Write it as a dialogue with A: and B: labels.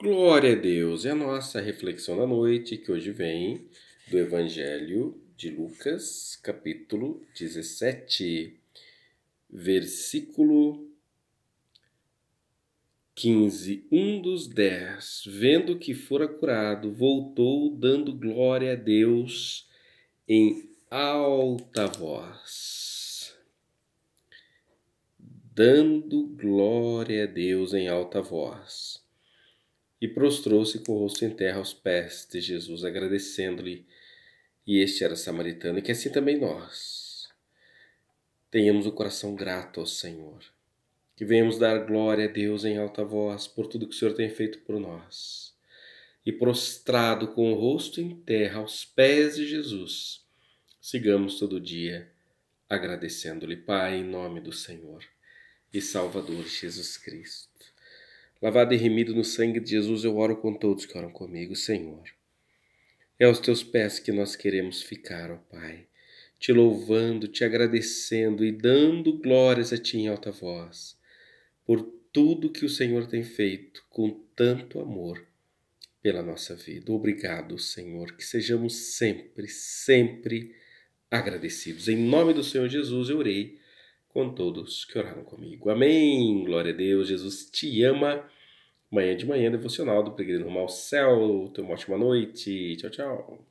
A: Glória a Deus! É a nossa reflexão da noite que hoje vem do Evangelho de Lucas, capítulo 17, versículo 15. Um dos dez, vendo que fora curado, voltou dando glória a Deus em alta voz. Dando glória a Deus em alta voz e prostrou-se com o rosto em terra aos pés de Jesus, agradecendo-lhe. E este era samaritano, e que assim também nós tenhamos o um coração grato ao Senhor, que venhamos dar glória a Deus em alta voz por tudo que o Senhor tem feito por nós. E prostrado com o rosto em terra aos pés de Jesus, sigamos todo dia agradecendo-lhe, Pai, em nome do Senhor e Salvador Jesus Cristo. Lavado e remido no sangue de Jesus, eu oro com todos que oram comigo, Senhor. É aos teus pés que nós queremos ficar, ó Pai, te louvando, te agradecendo e dando glórias a ti em alta voz, por tudo que o Senhor tem feito com tanto amor pela nossa vida. Obrigado, Senhor, que sejamos sempre, sempre agradecidos. Em nome do Senhor Jesus, eu orei com todos que oraram comigo. Amém. Glória a Deus. Jesus te ama. Manhã de manhã, devocional do Peregrino Rumo ao Céu. Tenha uma ótima noite. Tchau, tchau.